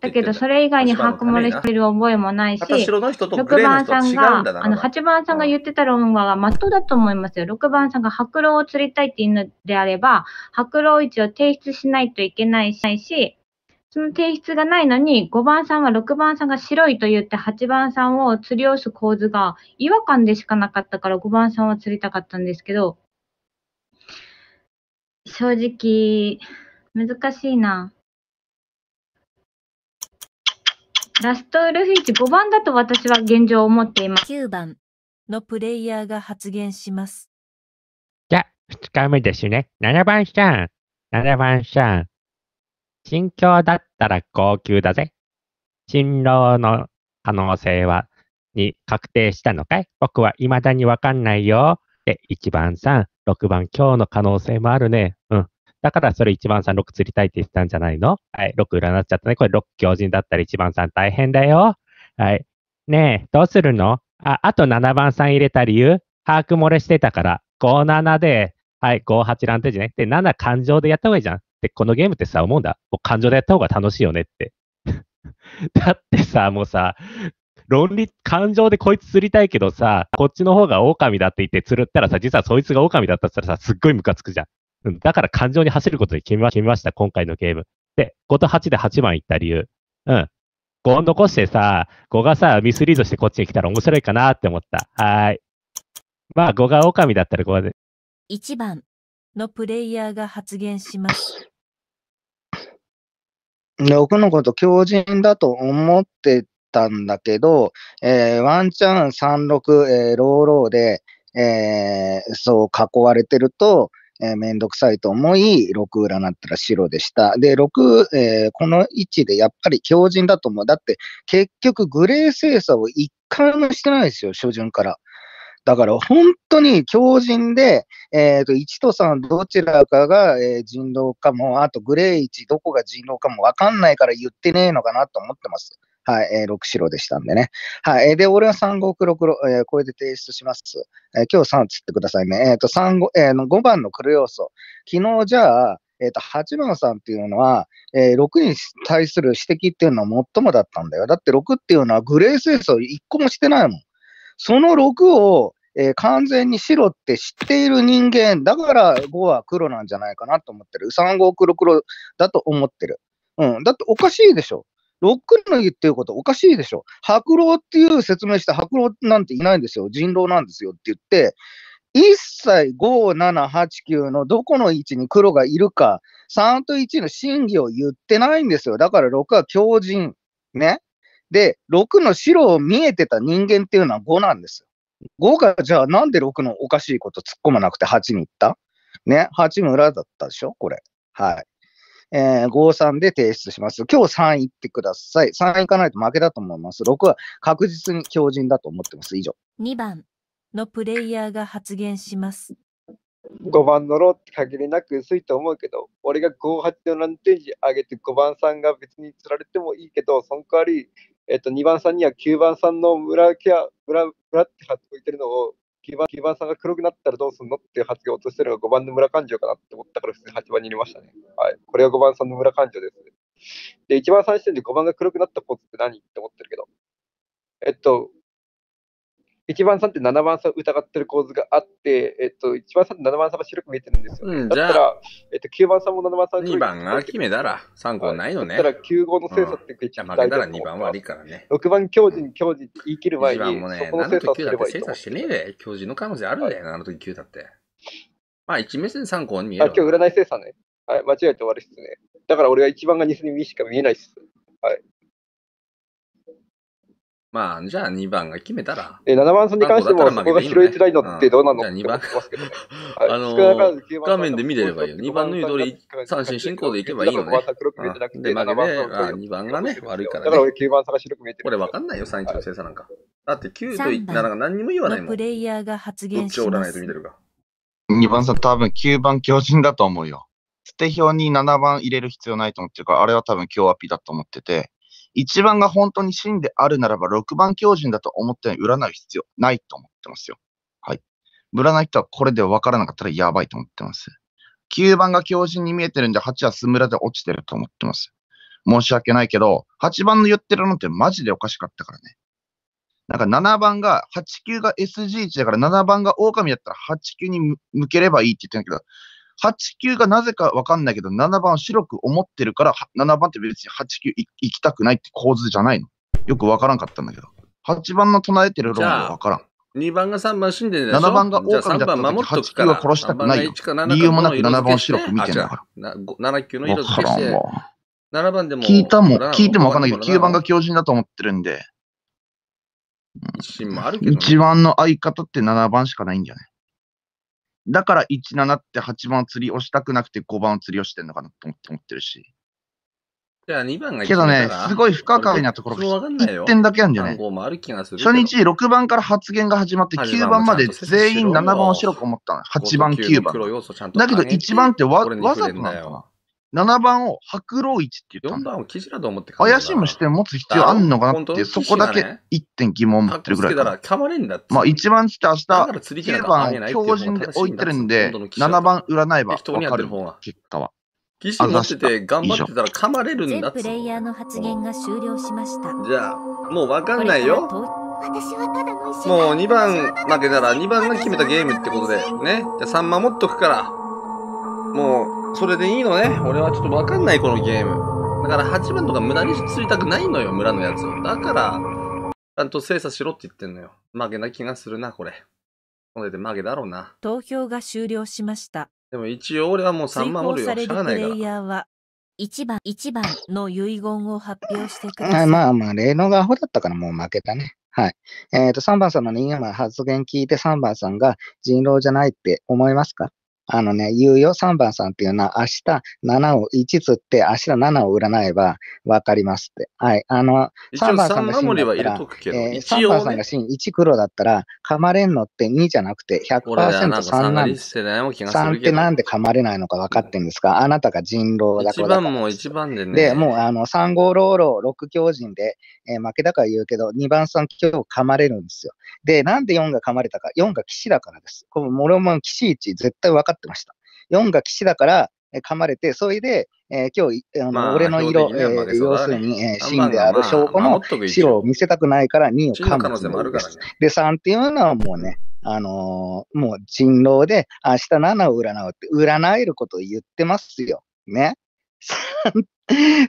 だけど、それ以外に把握漏れしてる覚えもないし、6番さんが、あの、8番さんが言ってた論話はまっとだと思いますよ。6番さんが白狼を釣りたいって言うのであれば、白狼位置を提出しないとといけないし、その提出がないのに、5番さんは6番さんが白いと言って8番さんを釣り押す構図が違和感でしかなかったから5番さんは釣りたかったんですけど、正直、難しいな。ラストウルフィッチ5番だと私は現状思っています。9番のプレイヤーが発言します。じゃ、2日目ですね。7番さん。7番シャン。心境だったら号泣だぜ。新郎の可能性は、に確定したのかい僕は未だにわかんないよ。で、1番さん、6番今日の可能性もあるね。うん。だからそれ1番さん6釣りたいって言ったんじゃないのはい、6占っちゃったね。これ6強人だったら1番さん大変だよ。はい。ねえ、どうするのあ、あと7番さん入れた理由把握漏れしてたから。57ではい、5、8ランテージね。で、7、感情でやった方がいいじゃん。で、このゲームってさ、思うんだ。もう感情でやった方が楽しいよねって。だってさ、もうさ、論理、感情でこいつ釣りたいけどさ、こっちの方が狼だって言って釣ったらさ、実はそいつが狼だったったらさ、すっごいムカつくじゃん。うん、だから感情に走ることに決めました、今回のゲーム。で、5と8で8番いった理由。うん。5残してさ、5がさ、ミスリードしてこっちに来たら面白いかなって思った。はい。まあ、5が狼だったら5 1番のプレイヤーが発言します。僕のこと強靭だと思ってたんだけど、えー、ワンチャン36、えー、ローローで、えー、そう囲われてると、えー、めんどくさいと思い、6占ったら白でした。で、6、えー、この位置でやっぱり強靭だと思う。だって、結局グレー精査を一回もしてないですよ、初旬から。だから本当に強靭で、えっ、ー、と、1と3どちらかが、えー、人道かも、あとグレー1どこが人道かもわかんないから言ってねえのかなと思ってます。はい、えー、六白でしたんでね。はい、えー、で、俺は3、5、6、6、えー、これで提出します。えー、今日3つってくださいね。えっ、ー、と、3、5、えー、5番の黒要素。昨日じゃあ、えっ、ー、と、8番さんっていうのは、えー、6に対する指摘っていうのは最もだったんだよ。だって6っていうのはグレー清掃1個もしてないもん。その6を、えー、完全に白って知っている人間、だから5は黒なんじゃないかなと思ってる。3、5、黒、黒だと思ってる。うん。だっておかしいでしょ。6の言ってることおかしいでしょ。白狼っていう説明した白狼なんていないんですよ。人狼なんですよって言って、一切5789のどこの位置に黒がいるか、3と1の真偽を言ってないんですよ。だから6は強人。ね。で、6の白を見えてた人間っていうのは5なんですよ。5がじゃあなんで6のおかしいこと突っ込まなくて8に行ったね、8の裏だったでしょこれ。はい。えー、53で提出します。今日3行ってください。3行かないと負けだと思います。6は確実に強靭だと思ってます。以上。2番のプレイヤーが発言します。5番乗ろうって限りなく薄いと思うけど、俺が5、8の何点上げて5番さんが別に釣られてもいいけど、その代わりえっと、2番さんには9番さんの村キャ、村、村って発音してるのを、9番 ,9 番さんが黒くなったらどうすんのっていう発言を落としてるのが5番の村勘定かなって思ったから普通に8番に入れましたね。はい。これが5番さんの村勘定です、ね。で、1番さん視点で5番が黒くなったポーズって何って思ってるけど。えっと、1番さんって7番さん疑ってる構図があって、えっと、1番さんって7番さんが白く見えてるんですよ、ねうん、だったら、えっと、9番さんも7番さん2番がめたら、3個ないのね。だったら9号の精査って一番大事負けたら2番悪いからね。6番教授に教授って言い切る前に、うんね、そこの精査をすればいい精査してねえで、教授の可能性あるんだよ、はい、あの時9だって。まあ、1目線3号に見える。あ、今日占い精査ね。はい、間違えて終わりっすね。だから俺は1番が2線にしか見えないっす。はい。まあ、じゃあ2番が決めたら。え7番さんに関しても、そこが拾いづらいのってどうなの、じゃあ2番。あのー、画面で見れればいいよ。2番の言う通り、三振進行でいけばいいよね。で、負けまあ2番がね、悪いから、ね。だから俺9番探しく見えてる。これわかんないよ、3一の精査なんか。だって9と7が何にも言わないもん。プレイヤーが発言どっちを占いと見てるか。2番さん多分9番強人だと思うよ。捨て表に7番入れる必要ないと思ってるから、あれは多分強アピだと思ってて。1番が本当に真であるならば、6番狂人だと思って占う必要ないと思ってますよ。はい。占い人はこれで分からなかったらやばいと思ってます。9番が狂人に見えてるんで、8はスムラで落ちてると思ってます。申し訳ないけど、8番の言ってるのってマジでおかしかったからね。なんか7番が、8、九が SG 値だから7番が狼だったら8、九に向ければいいって言ってるけど、8、9がなぜかわかんないけど、7番白く思ってるから、7番って別に8、9行きたくないって構図じゃないの。よくわからんかったんだけど。8番の唱えてる論はわからん。2番が3番死んでる ?7 番が狼だったら8球は殺したくないよ。理由もなく7番白く見てんだから。7球の色付けして。7番でも。聞いたも聞いてもわかんないけど、9番が強人だと思ってるんで。一番の相方って7番しかないんじゃないだから17って8番を釣り押したくなくて5番を釣り押してんのかなと思ってるし。じゃあ2番がけどね、すごい不可解なところが1点だけあるんじゃない初日6番から発言が始まって9番まで全員7番を白く思ったの。8番、9番。だけど1番ってわわざとなのかな7番を白老一って言った4番をキジラと思って怪しいし点持つ必要あんのかなって、そこだけ1点疑問持ってるぐらい。まあ1番下て明日、9番を強靭で置いてるんで、7番占えば分かる結果は。騎士持ってて頑張ってたら噛まれるんだって。プレイヤーの発言が終了しました。じゃあ、もうわかんないよ。もう2番負けたら2番が決めたゲームってことで、ね。じゃあ3守っとくから。もうそれでいいのね。俺はちょっとわかんない、このゲーム。だから8番とか村に釣りたくないのよ、村のやつを。だから、ちゃんと精査しろって言ってんのよ。負けな気がするな、これ。これで負けだろうな。投票が終了しました。でも一応俺はもう3番おるよ。しゃがないから。レイヤーは番、一番の遺言を発表してください。まあまあ、例のがアホだったからもう負けたね。はい。えっ、ー、と、3番さんの今発言聞いて3番さんが人狼じゃないって思いますかあのね、言うよ3番さんっていうのは、明日7を、1つって明日7を占えば分かりますって。はい。あの、3番さんが死んだったら、えー、番さんが死ん、1黒だったら、噛まれんのって2じゃなくて 100%3 なんです。3ってなんで噛まれないのか分かってんですかあなたが人狼だから。1番も1番でね。で、もうあの、3号老老6強人で、えー、負けだから言うけど、2番さん今日噛まれるんですよ。で、なんで4が噛まれたか、4が騎士だからです。これも俺も騎士1絶対分かってってました。4が騎士だから、噛まれて、それで、えー、今日、あの俺の色、えー、要するに、えー、真である証拠の白を見せたくないから2を噛むで,、で、3っていうのはもうね、あのー、もう人狼で明日7を占うって、占えることを言ってますよ。ね。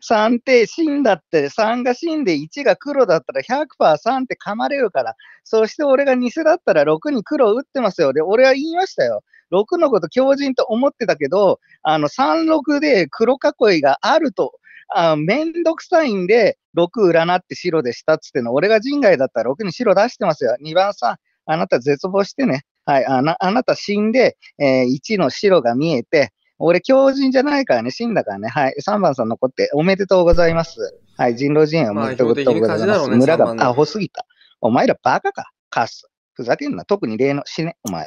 3って真だって、3が真で1が黒だったら 100%3 って噛まれるから、そして俺が偽だったら6に黒を打ってますよ。で、俺は言いましたよ。6のこと強靭と思ってたけど、あの、36で黒囲いがあると、あめんどくさいんで、6占って白でしたっつっての、俺が人外だったら6に白出してますよ。2番さん、あなた絶望してね。はい、あなあなた死んで、えー、1の白が見えて、俺、狂人じゃないからね、死んだからね。はい。3番さん残って、おめでとうございます。はい。人狼人縁おめでとうございます。まあね、村がアホすぎた。お前らバカか。カス。ふざけんな。特に例の死ね。お前。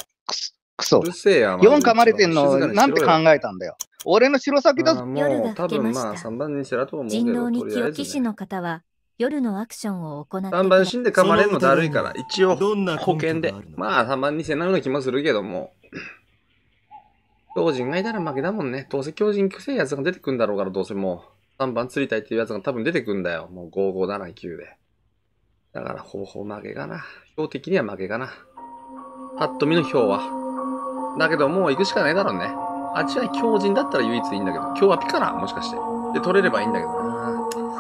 くそ。うるせえや、4噛まれてんの、なんて考えたんだよ。俺の白先だぞ。夜が更けました。3番にしたと思う人狼に清騎士の方は、夜のアクションを行って三番死んで噛まれるのだるいから、一応、どんな保険で。まあ、3番にせなような気もするけども。老人がいたら負けだもんね。どうせ強人くせえやつが出てくんだろうから、どうせもう。3番釣りたいっていうやつが多分出てくんだよ。もう5579で。だから、ほぼほぼ負けがな。標的には負けがな。パッと見の表は。だけどもう行くしかないだろうね。あっちは強人だったら唯一いいんだけど、今日はピカラ、もしかして。で、取れればいいんだけどな。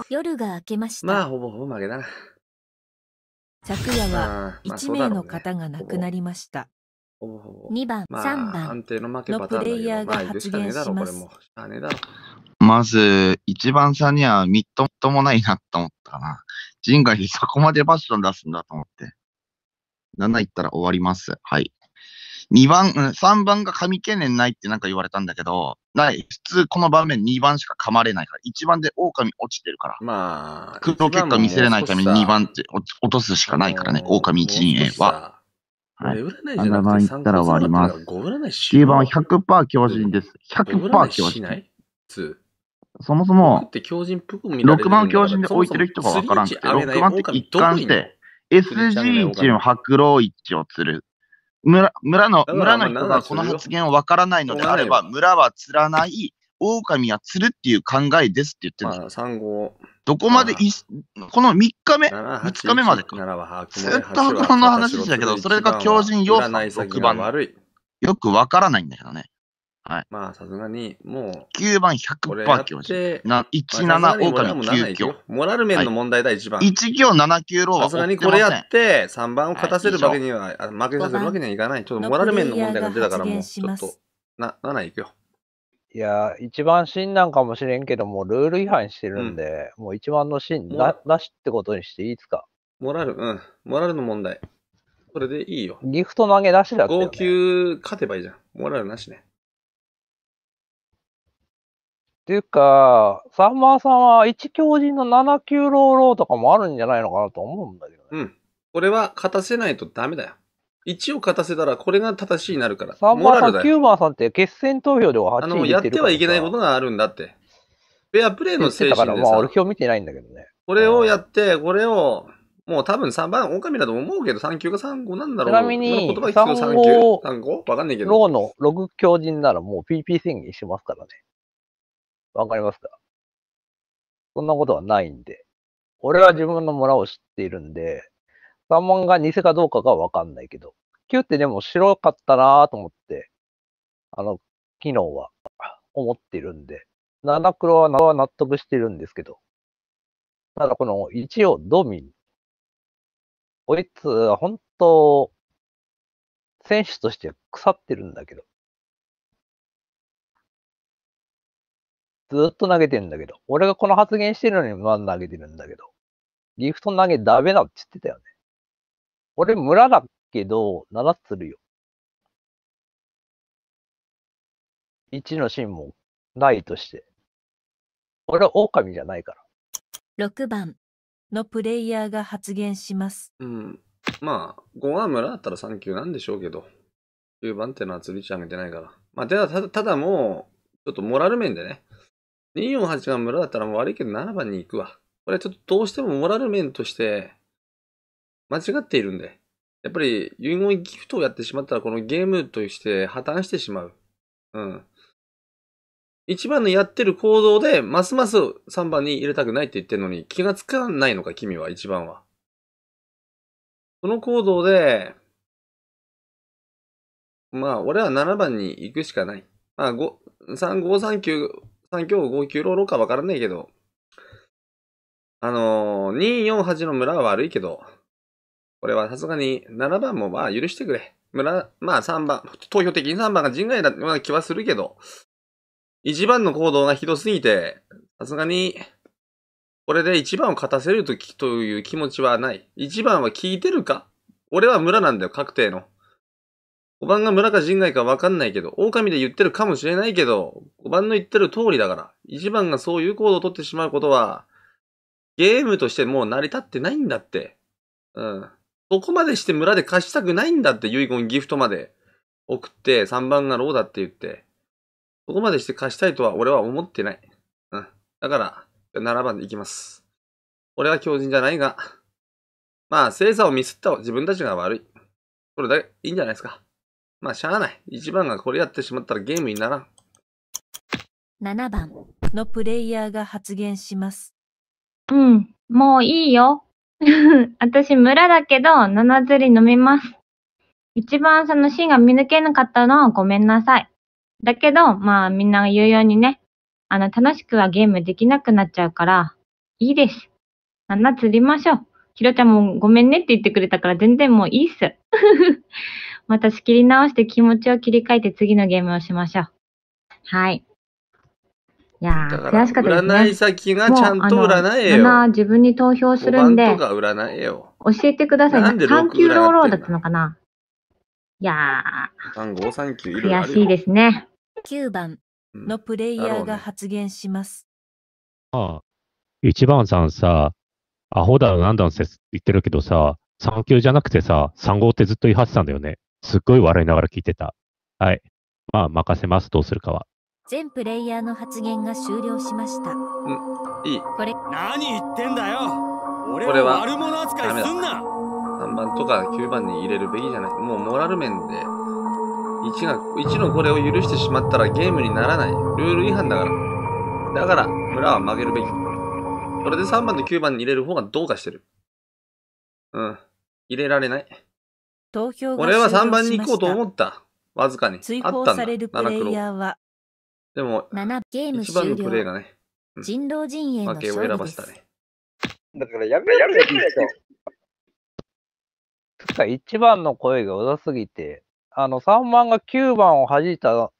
夜が明けました。まあ、ほぼほぼ負けだな。昨夜は1名の方が亡くなりました。ほぼほぼ2番、まあ、3番のだプレイヤーが発言します。まず、1番さんにはみっともないなと思ったな。陣外にそこまでバッション出すんだと思って。7いったら終わります。はい。2番、うん、3番が神懸念ないってなんか言われたんだけど、ない。普通この場面2番しか噛まれないから、1番で狼落ちてるから。まあ、空結果見せれないために2番って落とすしかないからね、狼一陣営は。はい。7番いったら終わります。9番は100%強靭です。100%強靭。そもそも、6番強靭で置いてる人がわからんくて、6番って一貫して、SG1 の白老一を釣る。村村の村の人がこの発言をわからないのであれば、村は釣らない、狼は釣るっていう考えですって言ってるんですよ。どこまでい、この3日目、2日目までか。ずっと箱の話でしたけど、それが強靭要素6番。よくわからないんだけどね。はい。まあ、さすがに、もう。9番100%パー来ました。な、17、狼9強。モラル面の問題だ、1番。1強7級ローさすがにこれやって、3番を勝たせるわけには、負けさせるわけにはいかない。ちょっとモラル面の問題が出たから、もう、ちょっと、な、7いくよ。いや、一番芯なんかもしれんけど、もうルール違反してるんで、もう一番の芯な、なしってことにしていいですか。モラル、うん。モラルの問題。これでいいよ。ギフト投げなしだって、ね。勝てばいいじゃん。モラルなしね。ていうか、サンマーさんは一強人の7級ローローとかもあるんじゃないのかなと思うんだけどね。うん。これは勝たせないとダメだよ。1を勝たせたらこれが正しいになるから。サンマーさん、キューマーさんって決戦投票では8位てるやってはいけないことがあるんだって。フェアプレイの精神でさ。だからまあ俺今日見てないんだけどね。これをやって、これを、もう多分3番、狼だと思うけど、3級が3号なんだろう。ちなみに、言葉3級 ?3 号わかんないけど。ローの6強人ならもう PP 宣言してますからね。わかりますかそんなことはないんで。俺は自分の村を知っているんで、3万が偽かどうかがわかんないけど、9ってでも白かったなぁと思って、あの、機能は思ってるんで、7黒は納得してるんですけど、ただこの1をドミン、こいつは本当、選手として腐ってるんだけど、ずっと投げてんだけど、俺がこの発言してるのにまだ投げてるんだけど、リフト投げダメだって言ってたよね。俺村だけど、7つるよ。1のシーンもないとして。俺は狼じゃないから。6番のプレイヤーが発言します。うん。まあ、5は村だったら3級なんでしょうけど、9番ってのは釣りちゃんげてないから。まあ、ただ、ただもう、ちょっとモラル面でね、248が村だったらもう悪いけど7番に行くわ。これちょっとどうしてもモラル面として間違っているんで。やっぱり遺言ギフトをやってしまったらこのゲームとして破綻してしまう。うん。1番のやってる行動でますます3番に入れたくないって言ってるのに気がつかないのか君は1番は。その行動で、まあ俺は7番に行くしかない。まあ5、3、5、3、9、3強5九ローかわからねえけど、あのー、248の村は悪いけど、これはさすがに7番もまあ許してくれ。村、まあ3番、投票的に3番が人外だような気はするけど、1番の行動がひどすぎて、さすがに、これで1番を勝たせるときという気持ちはない。1番は聞いてるか俺は村なんだよ、確定の。5番が村か陣外かわかんないけど、狼で言ってるかもしれないけど、5番の言ってる通りだから、1番がそういう行動をとってしまうことは、ゲームとしてもう成り立ってないんだって。うん。そこまでして村で貸したくないんだって遺言ギフトまで送って、3番がローだって言って、そこまでして貸したいとは俺は思ってない。うん。だから、7番で行きます。俺は強人じゃないが、まあ、精査をミスった自分たちが悪い。これだけ、いいんじゃないですか。まあ、しゃあない。1番がこれやってしまったらゲームにならん。7番のプレイヤーが発言します。うん、もういいよ。私村だけど、七釣り飲みます。一番そのシーンが見抜けなかったのはごめんなさい。だけど、まあみんなが言うようにね、あの楽しくはゲームできなくなっちゃうから、いいです。七釣りましょう。ひろちゃんもごめんねって言ってくれたから全然もういいっす。また仕切り直して気持ちを切り替えて次のゲームをしましょう。はい。いやー、悔しかったです、ね、占い先がちゃんと占えよ。あ自分に投票するんで。教えてください。3級ローローだったのかないやー。悔しいですね。9番のプレイヤーが発言します。うんね、ああ、1番さんさ、アホだろ何んだんせ言ってるけどさ、3級じゃなくてさ、3号ってずっと言い張ってたんだよね。すっごい笑いながら聞いてた。はい。まあ、任せます、どうするかは。全プレイヤーの発言が終了しました。うん、いい。これ。何言ってんだよ俺は悪者扱いすんな3番とか9番に入れるべきじゃない。もうモラル面で、1が、1のこれを許してしまったらゲームにならない。ルール違反だから。だから、村は曲げるべき。これで3番と9番に入れる方がどうかしてる。うん。入れられない。投票が俺は3番に行こうと思った。わずかに。追放されるプレイヤーは。でも、7ゲーム終了。プレイがね、うん、人狼陣営の勝負を選ばしたね。だからやめやめやめやめ。1番の声がうざすぎて、あの3番が9番を弾いた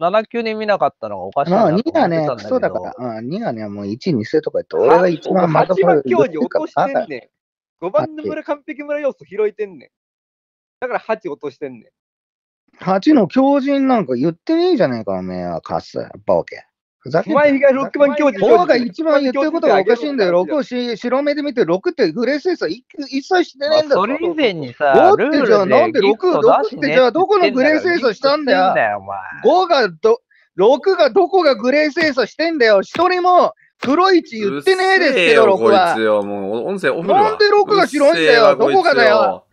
7級に見なかったのがおかしいなと思ってたんだけど。2がね、そうだから、うん、2がね、もう1、2世とか言って、俺が一番まとも8番強に落としてんねん。5番の村、完璧村要素拾いてんねだから8落としてんねん。8の狂人なんか言ってねえじゃねえか、おめえは、カス。バオケ。ふざけんな。お前が6番強人。バオが一番言ってることがおかしいんだよ。6をし白目で見て、6ってグレーセンサー一切してねえんだよ。それ以前にさ、5ってじゃあ、なんで 6, 6ってじゃあ、どこのグレーセンサーしたんだよ。5がど、6がどこがグレーセンサーしてんだよ。一人も。黒一言ってねえですけど、6は。なんで6が白いんだよ。どこがだよ。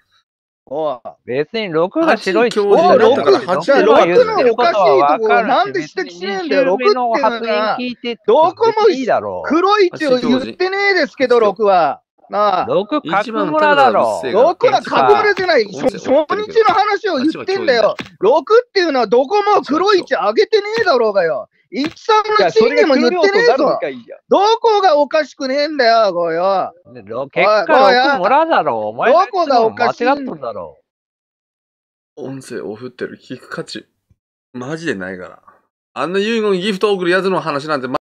お別に6が白いってことだから、8は6のおかしいところなんで指摘しねえんだよ、6ってのは、どこもいいだろう。黒いって言ってねえですけど、6は。なあ。6角村だろ。6は角村じゃない。初日の話を言ってんだよ。6っていうのはどこも黒い位置上げてねえだろうがよ。一さんのチームも言ってねえぞ。どこがおかしくねえんだよ、こうよ。結果、もらだろう。お前どこがおかしいんだろう。音声を振ってる聞く価値、マジでないから。あんな遺言ギフト送るやつの話なんて、